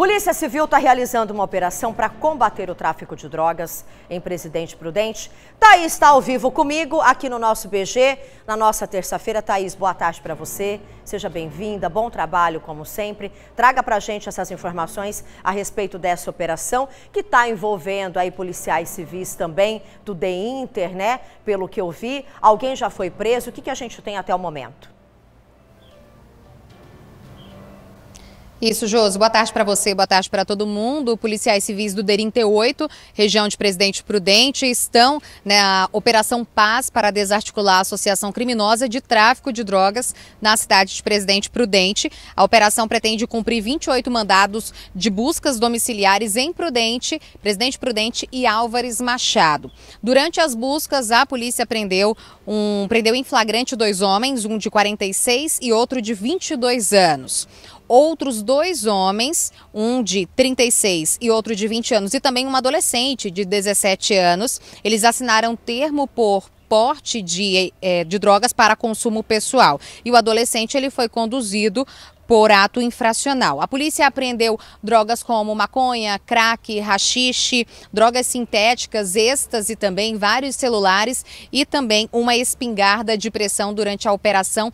Polícia Civil está realizando uma operação para combater o tráfico de drogas em Presidente Prudente. Thaís está ao vivo comigo aqui no nosso BG, na nossa terça-feira. Thaís, boa tarde para você. Seja bem-vinda, bom trabalho como sempre. Traga para a gente essas informações a respeito dessa operação que está envolvendo aí policiais civis também do Inter, né? Pelo que eu vi, alguém já foi preso. O que, que a gente tem até o momento? Isso, Josi. Boa tarde para você, boa tarde para todo mundo. Policiais civis do DERIM T8, região de Presidente Prudente, estão na né, Operação Paz para desarticular a associação criminosa de tráfico de drogas na cidade de Presidente Prudente. A operação pretende cumprir 28 mandados de buscas domiciliares em Prudente, Presidente Prudente e Álvares Machado. Durante as buscas, a polícia prendeu um prendeu em flagrante dois homens, um de 46 e outro de 22 anos outros dois homens, um de 36 e outro de 20 anos, e também uma adolescente de 17 anos. Eles assinaram termo por porte de, eh, de drogas para consumo pessoal. E o adolescente ele foi conduzido por ato infracional. A polícia apreendeu drogas como maconha, crack, rachixe, drogas sintéticas, êxtase também, vários celulares e também uma espingarda de pressão durante a operação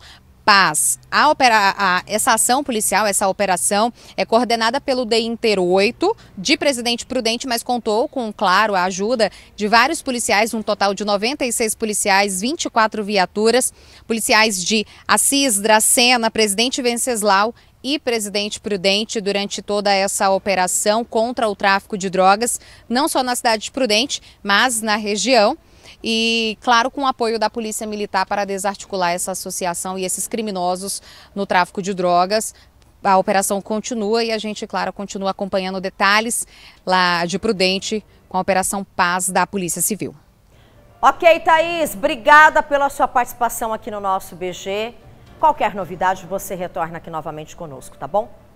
paz. A opera, a, essa ação policial, essa operação, é coordenada pelo DI Inter 8, de Presidente Prudente, mas contou com, claro, a ajuda de vários policiais, um total de 96 policiais, 24 viaturas, policiais de Assis, Dracena, Presidente Venceslau e presidente Prudente durante toda essa operação contra o tráfico de drogas, não só na cidade de Prudente, mas na região e, claro, com o apoio da Polícia Militar para desarticular essa associação e esses criminosos no tráfico de drogas. A operação continua e a gente, claro, continua acompanhando detalhes lá de Prudente com a Operação Paz da Polícia Civil. Ok, Thaís, obrigada pela sua participação aqui no nosso BG. Qualquer novidade, você retorna aqui novamente conosco, tá bom?